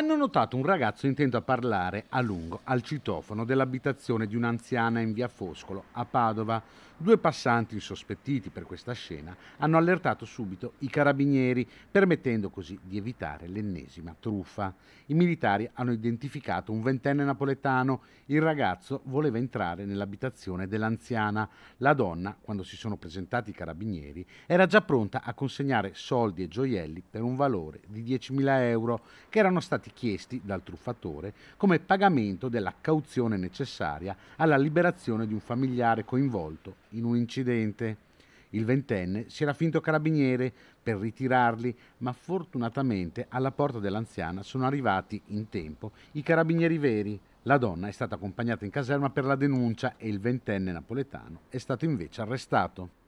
hanno notato un ragazzo intento a parlare a lungo al citofono dell'abitazione di un'anziana in via Foscolo, a Padova. Due passanti insospettiti per questa scena hanno allertato subito i carabinieri, permettendo così di evitare l'ennesima truffa. I militari hanno identificato un ventenne napoletano. Il ragazzo voleva entrare nell'abitazione dell'anziana. La donna, quando si sono presentati i carabinieri, era già pronta a consegnare soldi e gioielli per un valore di 10.000 euro che erano stati stati chiesti dal truffatore come pagamento della cauzione necessaria alla liberazione di un familiare coinvolto in un incidente. Il ventenne si era finto carabiniere per ritirarli, ma fortunatamente alla porta dell'anziana sono arrivati in tempo i carabinieri veri. La donna è stata accompagnata in caserma per la denuncia e il ventenne napoletano è stato invece arrestato.